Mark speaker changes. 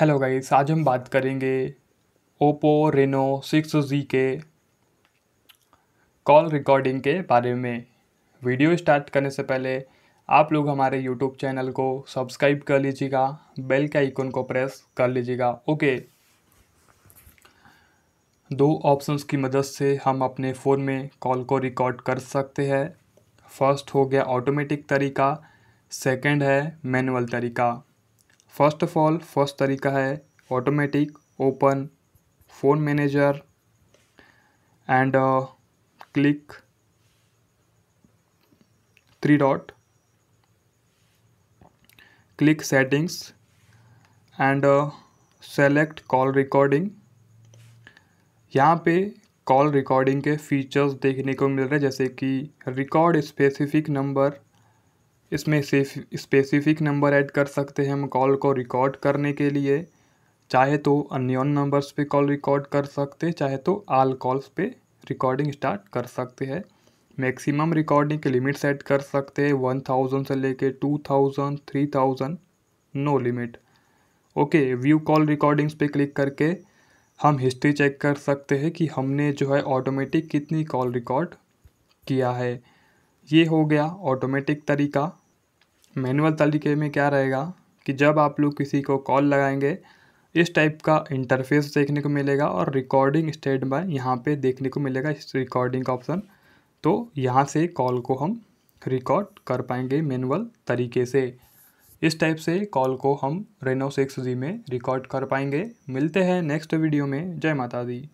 Speaker 1: hello guys आज हम बात करेंगे ओप्पो रेनो सिक्स जी के कॉल रिकॉर्डिंग के बारे में वीडियो स्टार्ट करने से पहले आप लोग हमारे यूट्यूब चैनल को सब्सक्राइब कर लीजिएगा बेल के आइकन को प्रेस कर लीजिएगा ओके दो ऑप्शंस की मदद से हम अपने फ़ोन में कॉल को रिकॉर्ड कर सकते हैं फर्स्ट हो गया ऑटोमेटिक तरीका सेकंड है मैनुअल तरीका फर्स्ट ऑफ ऑल फर्स्ट तरीका है automatic open phone manager and click three dot click settings and select call recording यहाँ पे कॉल रिकॉर्डिंग के फीचर्स देखने को मिल रहे हैं जैसे कि रिकॉर्ड स्पेसिफिक नंबर इसमें स्पेसिफिक नंबर ऐड कर सकते हैं हम कॉल को रिकॉर्ड करने के लिए चाहे तो अन्योन नंबर्स पे कॉल रिकॉर्ड तो कर सकते हैं चाहे तो आल कॉल्स पे रिकॉर्डिंग स्टार्ट कर सकते हैं मैक्सिमम रिकॉर्डिंग के लिमिट सेट कर सकते हैं वन थाउजेंड से लेके two thousand three thousand no limit okay view call recordings पे क्लिक करके हम हिस्ट्री चेक कर सकते हैं कि हमने जो है ऑटोमेटिक कितनी कॉल रिकॉर्ड किया है ये हो गया ऑटोमेटिक तरीका मैनुअल तरीके में क्या रहेगा कि जब आप लोग किसी को कॉल लगाएंगे इस टाइप का इंटरफेस देखने को मिलेगा और रिकॉर्डिंग स्टेट बाय यहाँ पे देखने को मिलेगा इस रिकॉर्डिंग का ऑप्शन तो यहाँ से कॉल को हम रिकॉर्ड कर पाएंगे मैनुअल तरीके से इस टाइप से कॉल को हम रेनो सिक्स जी में रिकॉर्ड कर पाएंगे मिलते हैं नेक्स्ट वीडियो में जय माता दी